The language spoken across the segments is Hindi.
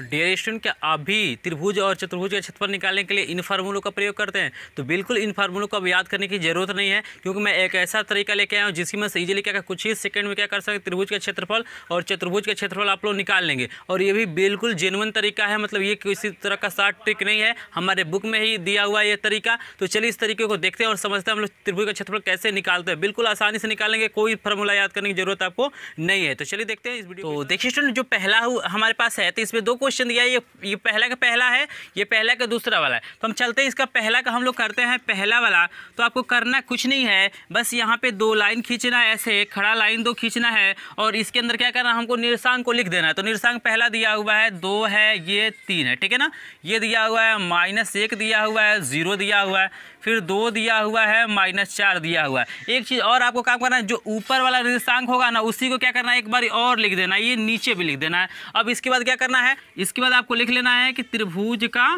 डियर स्टूडेंट क्या आप भी त्रिभुज और चतुर्भुज का क्षेत्रफल निकालने के लिए इन फार्मूलों का प्रयोग करते हैं तो बिल्कुल इन फार्मूलों को अब याद करने की जरूरत नहीं है क्योंकि मैं एक ऐसा तरीका लेके आया हूँ जिसकी मैं इजीली क्या कुछ ही सेकंड में क्या कर सकते त्रिभुज का क्षेत्रफल और चतुर्भुज का क्षेत्रफल आप लोग निकाल लेंगे और ये भी बिल्कुल जेनवन तरीका है मतलब ये किसी तरह का शार्ट ट्रिक नहीं है हमारे बुक में ही दिया हुआ है ये तरीका तो चलिए इस तरीके को देखते हैं और समझते हैं हम लोग त्रिभुज का क्षेत्रफल कैसे निकालते हैं बिल्कुल आसानी से निकालेंगे कोई फार्मूला याद करने की जरूरत आपको नहीं है तो चलिए देखते हैं इस वीडियो को तो देखिए स्टूडेंट जो पहला हमारे पास है तो इसमें दो क्वेश्चन दिया है ये ये पहला का पहला है ये पहला का दूसरा वाला है तो हम चलते हैं इसका पहला का हम लोग करते हैं पहला वाला तो आपको करना कुछ नहीं है बस यहाँ पे दो लाइन खींचना है ऐसे खड़ा लाइन दो खींचना है और इसके अंदर क्या करना हमको निरसांग को लिख देना है तो निरसांग पहला दिया हुआ है दो है ये तीन है ठीक है ना ये दिया हुआ है माइनस एक दिया हुआ है ज़ीरो दिया हुआ है फिर दो दिया हुआ है माइनस चार दिया हुआ है एक चीज़ और आपको काम करना है जो ऊपर वाला निर्देशांक होगा ना उसी को क्या करना है एक बार और लिख देना है ये नीचे भी लिख देना है अब इसके बाद क्या करना है इसके बाद आपको लिख लेना है कि त्रिभुज का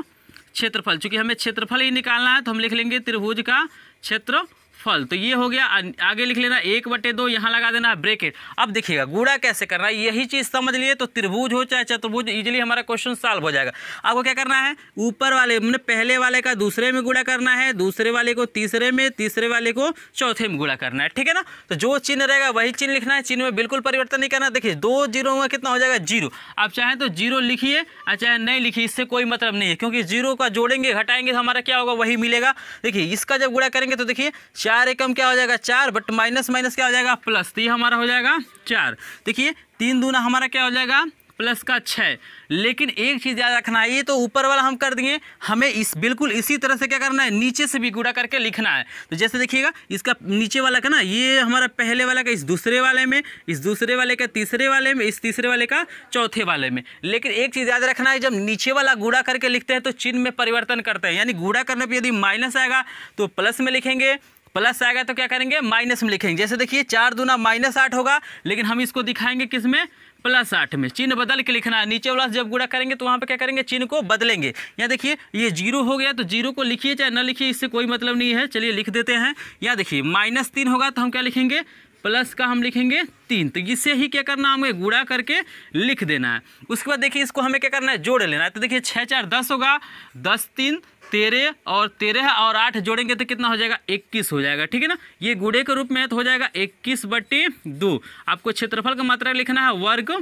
क्षेत्रफल चूँकि हमें क्षेत्रफल ही निकालना है तो हम लिख लेंगे त्रिभुज का क्षेत्र फल तो ये हो गया आगे लिख लेना एक बटे दो यहाँ लगा देना ब्रेकेट अब देखिएगा गुड़ा कैसे करना है यही चीज़ समझ लिए तो त्रिभुज हो चाहे चतुर्भुज इजीली हमारा क्वेश्चन सॉल्व हो जाएगा आपको क्या करना है ऊपर वाले मैंने पहले वाले का दूसरे में गुड़ा करना है दूसरे वाले को तीसरे में तीसरे वाले को चौथे में गुड़ा करना है ठीक है ना तो जो चिन्ह रहेगा वही चिन्ह लिखना है चिन्ह में बिल्कुल परिवर्तन नहीं करना देखिए दो जीरो में कितना हो जाएगा जीरो आप चाहें तो जीरो लिखिए और चाहे नहीं लिखिए इससे कोई मतलब नहीं है क्योंकि जीरो का जोड़ेंगे घटाएंगे तो हमारा क्या होगा वही मिलेगा देखिए इसका जब गुड़ा करेंगे तो देखिए चार एकम क्या हो जाएगा चार बट माइनस माइनस क्या हो जाएगा प्लस तो ये हमारा हो जाएगा चार देखिए तीन दूना हमारा क्या हो जाएगा प्लस का छः लेकिन एक चीज़ याद रखना है ये तो ऊपर वाला हम कर दिए हमें इस बिल्कुल इसी तरह से क्या करना है नीचे से भी गुड़ा करके लिखना है तो जैसे देखिएगा इसका नीचे वाला का ना ये हमारा पहले वाला का इस दूसरे वाले में इस दूसरे वाले का तीसरे वाले में इस तीसरे वाले का चौथे वाले में लेकिन एक चीज़ याद रखना है जब नीचे वाला गुड़ा करके लिखते हैं तो चिन्ह में परिवर्तन करते हैं यानी गुड़ा करने पर यदि माइनस आएगा तो प्लस में लिखेंगे प्लस आएगा तो क्या करेंगे माइनस में लिखेंगे जैसे देखिए चार दूना माइनस आठ होगा लेकिन हम इसको दिखाएंगे किस में प्लस आठ में चिन्ह बदल के लिखना है नीचे वाला जब गुड़ा करेंगे तो वहाँ पे क्या करेंगे चिन्ह को बदलेंगे या देखिए ये जीरो हो गया तो जीरो को लिखिए चाहे ना लिखिए इससे कोई मतलब नहीं है चलिए लिख देते हैं या देखिए माइनस तीन होगा तो हम क्या लिखेंगे प्लस का हम लिखेंगे तीन तो इसे ही क्या करना हमें गुड़ा करके लिख देना है उसके बाद देखिए इसको हमें क्या करना है जोड़ लेना है तो देखिए छः चार दस होगा दस तीन तेरह और तेरह और आठ जोड़ेंगे तो कितना हो जाएगा इक्कीस हो जाएगा ठीक है ना ये गुड़े के रूप में तो हो जाएगा इक्कीस बट्टी दो आपको क्षेत्रफल का मात्रा लिखना है वर्ग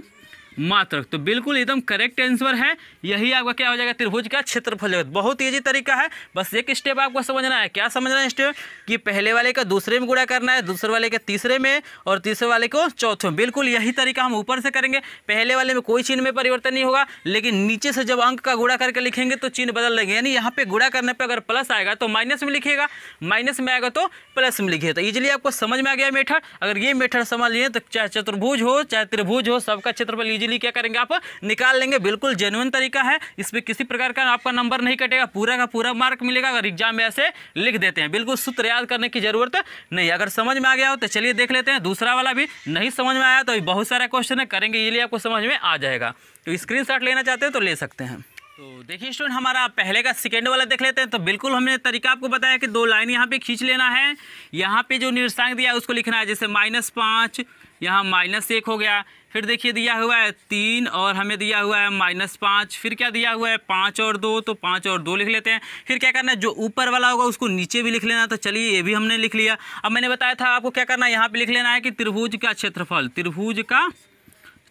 मात्रक तो बिल्कुल एकदम करेक्ट आंसर है यही आपका क्या हो जाएगा त्रिभुज का क्षेत्रफल जगत बहुत ईजी तरीका है बस एक स्टेप आपको समझना है क्या समझना है स्टेप कि पहले वाले का दूसरे में गुड़ा करना है दूसरे वाले के तीसरे में और तीसरे वाले को चौथे में बिल्कुल यही तरीका हम ऊपर से करेंगे पहले वाले में कोई चिन्ह में परिवर्तन नहीं होगा लेकिन नीचे से जब अंक का गुड़ा करके लिखेंगे तो चिन्ह बदल लेंगे यानी यहाँ पे गुड़ा करने पर अगर प्लस आएगा तो माइनस में लिखेगा माइनस में आएगा तो प्लस में लिखेगा तो ईजिली आपको समझ में आ गया मेथड अगर ये मेठर समझ लिए तो चाहे चतुर्भुज हो चाहे त्रिभुज हो सबका क्षेत्रफल लीजिए इजीली क्या करेंगे आप निकाल लेंगे बिल्कुल जेनुअन तरीका है इसमें किसी प्रकार का आपका नंबर नहीं कटेगा पूरा का पूरा मार्क मिलेगा अगर एग्जाम में ऐसे लिख देते हैं बिल्कुल सूत्र याद करने की जरूरत नहीं अगर समझ में आ गया हो तो चलिए देख लेते हैं दूसरा वाला भी नहीं समझ में आया तो बहुत सारा क्वेश्चन है करेंगे ये आपको समझ में आ जाएगा तो स्क्रीन लेना चाहते हैं तो ले सकते हैं तो देखिए स्टूडेंट हमारा पहले का सेकेंड वाला देख लेते हैं तो बिल्कुल हमने तरीका आपको बताया कि दो लाइन यहाँ पे खींच लेना है यहाँ पे जो निर्सांग दिया है उसको लिखना है जैसे माइनस पाँच यहाँ माइनस एक हो गया फिर देखिए दिया हुआ है तीन और हमें दिया हुआ है माइनस पाँच फिर क्या दिया हुआ है पाँच और दो तो पाँच और दो लिख लेते हैं फिर क्या करना है जो ऊपर वाला होगा उसको नीचे भी लिख लेना तो चलिए ये भी हमने लिख लिया अब मैंने बताया था आपको क्या करना है यहाँ पर लिख लेना है कि त्रिभुज का क्षेत्रफल त्रिभुज का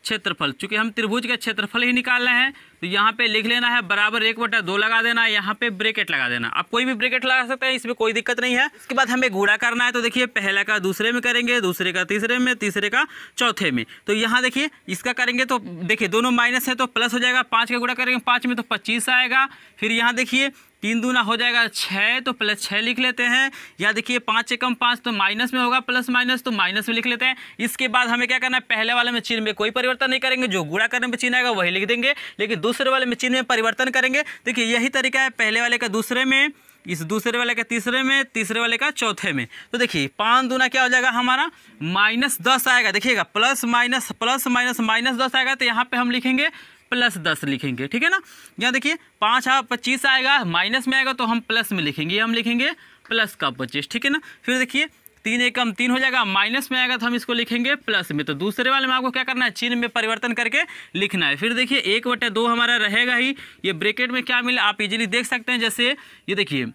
क्षेत्रफल चूंकि हम त्रिभुज का क्षेत्रफल ही निकाल रहे हैं तो यहाँ पे लिख लेना है बराबर एक बटा दो लगा देना है यहाँ पे ब्रेकेट लगा देना आप कोई भी ब्रेकेट लगा सकते हैं इसमें कोई दिक्कत नहीं है इसके बाद हमें गुड़ा करना है तो देखिए पहला का दूसरे में करेंगे दूसरे का तीसरे में तीसरे का चौथे में तो यहाँ देखिए इसका करेंगे तो देखिए दोनों माइनस है तो प्लस हो जाएगा पाँच का गुड़ा करेंगे पाँच में तो पच्चीस आएगा फिर यहाँ देखिए तीन दूना हो जाएगा छः तो प्लस छः लिख लेते हैं या देखिए पाँच एकम पाँच तो माइनस में होगा प्लस माइनस तो माइनस में लिख लेते हैं इसके बाद हमें क्या करना है पहले वाले में चिन्ह में कोई परिवर्तन नहीं करेंगे जो गुड़ा करने में चिन्ह आएगा वही लिख देंगे लेकिन दूसरे वाले में चिन्ह में परिवर्तन करेंगे देखिए यही तरीका है पहले वाले का दूसरे में इस दूसरे वाले का तीसरे में तीसरे वाले का चौथे में तो देखिए पाँच दूना क्या हो जाएगा हमारा माइनस दस आएगा देखिएगा plus minus plus minus minus दस आएगा तो यहाँ पे हम लिखेंगे प्लस दस लिखेंगे ठीक है ना यहाँ देखिए पाँच हाँ पच्चीस आएगा माइनस में आएगा तो हम प्लस में लिखेंगे हम लिखेंगे प्लस का पच्चीस ठीक है ना फिर देखिए तीन एकम तीन हो जाएगा माइनस में आएगा तो हम इसको लिखेंगे प्लस में तो दूसरे वाले में आपको क्या करना है चिन्ह में परिवर्तन करके लिखना है फिर देखिए एक बटे दो हमारा रहेगा ही ये ब्रेकेट में क्या मिला आप इजीली देख सकते हैं जैसे ये देखिए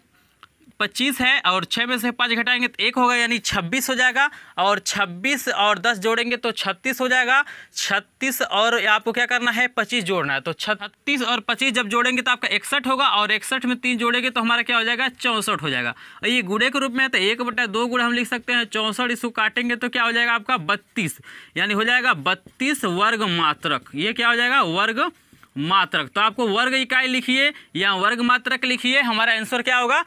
पच्चीस है और छः में से पाँच घटाएंगे तो एक होगा यानी छब्बीस हो जाएगा और छब्बीस और दस जोड़ेंगे तो छत्तीस हो जाएगा छत्तीस और आपको क्या करना है पच्चीस जोड़ना है तो छत्तीस और पच्चीस जब जोड़ेंगे तो आपका इकसठ होगा और इकसठ में तीन जोड़ेंगे तो हमारा क्या हो जाएगा चौंसठ हो जाएगा और ये गुड़े के रूप में है तो एक बटा दो गुड़ हम लिख सकते हैं चौंसठ इसको काटेंगे तो क्या हो जाएगा आपका बत्तीस यानी हो जाएगा बत्तीस वर्ग मात्रक ये क्या हो जाएगा वर्ग मात्रक तो आपको वर्ग इकाई लिखिए या वर्ग मात्रक लिखिए हमारा आंसर क्या होगा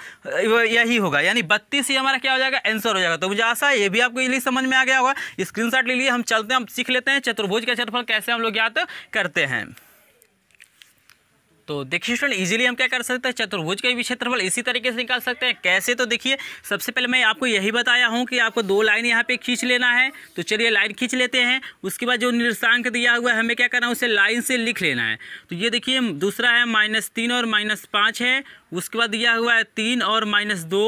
यही होगा यानी बत्तीस ही हमारा क्या हो जाएगा आंसर हो जाएगा तो मुझे आशा है ये भी आपको इजली समझ में आ गया होगा स्क्रीनशॉट ले लिए हम चलते हैं हम सीख लेते हैं चतुर्भुज का क्षेत्रफल कैसे हम लोग याद करते हैं तो देखिए स्टूडेंट इजीली हम क्या कर सकते हैं चतुर्भुज के भी क्षेत्रफल इसी तरीके से निकाल सकते हैं कैसे तो देखिए सबसे पहले मैं आपको यही बताया हूँ कि आपको दो लाइन यहाँ पे खींच लेना है तो चलिए लाइन खींच लेते हैं उसके बाद जो निर्सांक दिया हुआ है हमें क्या करना है उसे लाइन से लिख लेना है तो ये देखिए दूसरा है माइनस तीन और माइनस पाँच है उसके बाद दिया हुआ है तीन और माइनस दो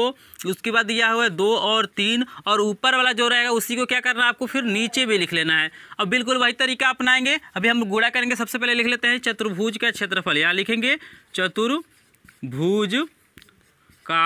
उसके बाद दिया हुआ है दो और तीन और ऊपर वाला जो रहेगा उसी को क्या करना है आपको फिर नीचे भी लिख लेना है अब बिल्कुल वही तरीका अपनाएंगे अभी हम गुड़ा करेंगे सबसे पहले लिख लेते हैं चतुर्भुज का क्षेत्रफल यहाँ लिखेंगे चतुर्भुज का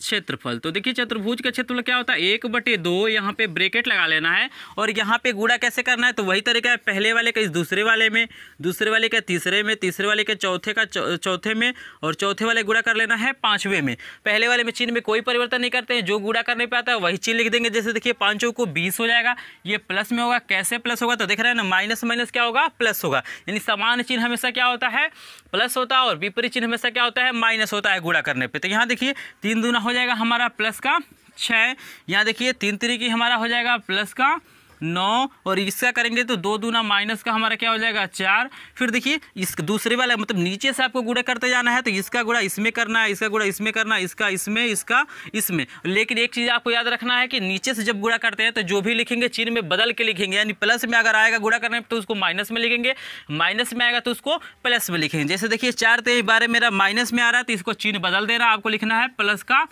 क्षेत्रफल तो देखिए चतुर्भुज का क्षेत्रफल क्या होता है एक बटे दो यहाँ पे ब्रेकेट लगा लेना है और यहाँ पे गुड़ा कैसे करना है तो वही तरीका है पहले वाले का इस दूसरे वाले में दूसरे वाले का तीसरे में तीसरे वाले के चौथे का चौथे में और चौथे वाले गुड़ा कर लेना है पाँचवें में पहले वाले में चिन्ह में कोई परिवर्तन नहीं करते हैं जो गुड़ा करने पर आता है वही चिन्ह लिख देंगे जैसे देखिए पाँचों को बीस हो जाएगा ये प्लस में होगा कैसे प्लस होगा तो देख रहे हैं ना माइनस माइनस क्या होगा प्लस होगा यानी समान चिन्ह हमेशा क्या होता है प्लस होता है और विपरीत चिन्ह हमेशा क्या होता है माइनस होता है गुड़ा करने पर तो यहाँ देखिए तीन दुना हो हो जाएगा हमारा प्लस का छः यहाँ देखिए तीन तरीके हमारा हो जाएगा प्लस का नौ और इसका करेंगे तो दो दूना माइनस का हमारा क्या हो जाएगा चार फिर देखिए इस दूसरे वाला मतलब नीचे से आपको गुड़ा करते जाना है तो इसका गुड़ा इसमें करना है इसका गुड़ा इसमें करना है इसका इसमें इसका इसमें लेकिन एक चीज़ आपको याद रखना है कि नीचे से जब गुड़ा करते हैं तो जो भी लिखेंगे चिन्ह में बदल के लिखेंगे यानी प्लस में अगर आएगा गुड़ा करने तो उसको माइनस में लिखेंगे माइनस में आएगा तो उसको प्लस में लिखेंगे जैसे देखिए चार तेईस तो बारह मेरा माइनस में आ रहा है तो इसको चिन्ह बदल देना आपको लिखना है प्लस का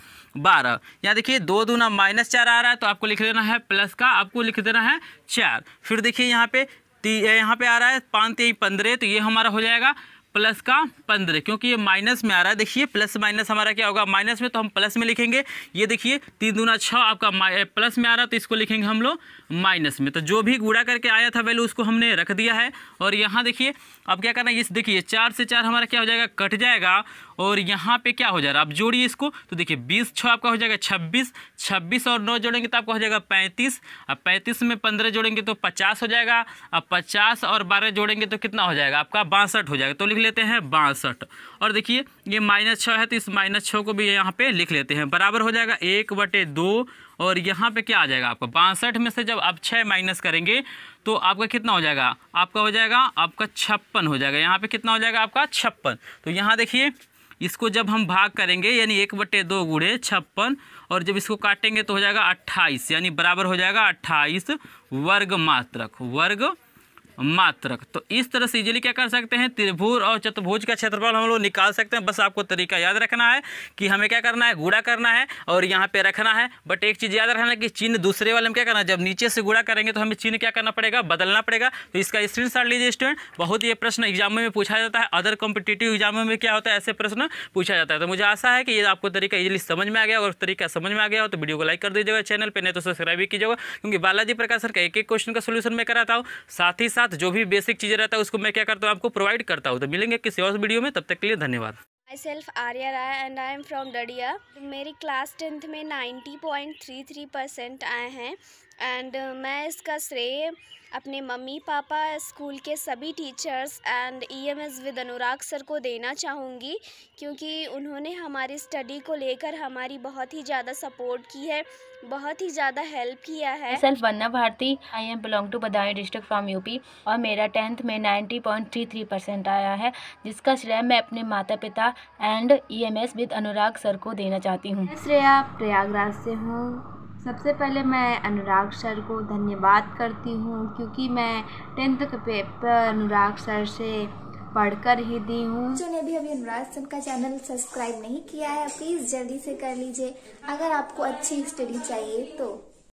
बारह यहाँ देखिए दो दूना माइनस चार आ रहा है तो आपको लिख देना है प्लस का आपको लिख देना है चार फिर देखिए यहाँ पे यहाँ पे आ रहा है पाँच तेई पंद्रह तो ये हमारा हो जाएगा प्लस का पंद्रह क्योंकि ये माइनस में आ रहा है देखिए प्लस माइनस हमारा क्या होगा माइनस में तो हम प्लस में लिखेंगे ये देखिए तीन दूना छः आपका प्लस में आ रहा है तो इसको लिखेंगे हम लोग माइनस में तो जो भी गुड़ा करके आया था वैल्यू उसको हमने रख दिया है और यहाँ देखिए अब क्या करना है इस देखिए चार से चार हमारा क्या हो जाएगा कट जाएगा और यहाँ पे क्या हो जा रहा है आप जोड़िए इसको तो देखिए बीस छः आपका हो जाएगा छब्बीस छब्बीस और नौ जोड़ेंगे तो आपका हो जाएगा पैंतीस अब पैंतीस में पंद्रह जोड़ेंगे तो पचास हो जाएगा अब पचास और बारह जोड़ेंगे तो कितना हो जाएगा आपका बासठ हो जाएगा तो लिख लेते हैं बासठ और देखिए ये माइनस छः है तो इस माइनस छः को भी यहाँ पर लिख लेते हैं बराबर हो जाएगा एक बटे दो और यहाँ पर क्या आ जाएगा आपका बासठ में से जब आप छः माइनस करेंगे तो आपका कितना हो जाएगा आपका हो जाएगा आपका छप्पन हो जाएगा यहाँ पे कितना हो जाएगा आपका छप्पन तो यहाँ देखिए इसको जब हम भाग करेंगे यानी एक बटे दो गुड़े छप्पन और जब इसको काटेंगे तो हो जाएगा अट्ठाईस यानी बराबर हो जाएगा अट्ठाईस वर्ग मात्रक वर्ग मात्रक तो इस तरह से इजीली क्या कर सकते हैं त्रिभुज और चतुर्भुज का क्षेत्रफल हम लोग निकाल सकते हैं बस आपको तरीका याद रखना है कि हमें क्या करना है गुड़ा करना है और यहाँ पे रखना है बट एक चीज़ याद रखना है कि चिन्ह दूसरे वाले में क्या करना है जब नीचे से गुड़ा करेंगे तो हमें चिन्ह क्या करना पड़ेगा बदलना पड़ेगा तो इसका स्क्रीन लीजिए स्टूडेंट बहुत ये प्रश्न एग्जाम में पूछा जाता है अदर कॉम्पिटेटिव एग्जामों में क्या होता है ऐसे प्रश्न पूछा जाता है तो मुझे आशा है कि ये आपको तरीका इजिली समझ में आ गया और तरीका समझ में आ गया हो तो वीडियो को लाइक कर दीजिएगा चैनल पर नहीं तो सब्सक्राइब भी कीजिएगा क्योंकि बालाजी प्रकाश का एक एक क्वेश्चन का सोल्यूशन मैं कराता हूँ साथ ही साथ साथ जो भी बेसिक चीज़ें रहता है उसको मैं क्या करता हूँ आपको प्रोवाइड करता हूँ तो मिलेंगे किसी और वीडियो में तब तक के लिए धन्यवाद I self Arya Rai and I am from डडिया मेरी क्लास टेंथ में ninety point three three percent आए हैं एंड uh, मैं इसका श्रेय अपने मम्मी पापा स्कूल के सभी टीचर्स एंड ईएमएस विद अनुराग सर को देना चाहूँगी क्योंकि उन्होंने हमारी स्टडी को लेकर हमारी बहुत ही ज़्यादा सपोर्ट की है बहुत ही ज़्यादा हेल्प किया है self Vanna Bharti I am belong to Budaun district from UP और मेरा टेंथ में थ्री परसेंट आया है जिसका श्रेय मैं अपने माता पिता एंड एस विद अनुराग सर को देना चाहती हूँ श्रेया प्रयागराज से हूँ सबसे पहले मैं अनुराग सर को धन्यवाद करती हूँ क्योंकि मैं टेंथ का पेपर अनुराग सर से पढ़कर ही दी हूँ जो ने भी अभी अनुराग सर का चैनल सब्सक्राइब नहीं किया है प्लीज़ जल्दी से कर लीजिए अगर आपको अच्छी स्टडी चाहिए तो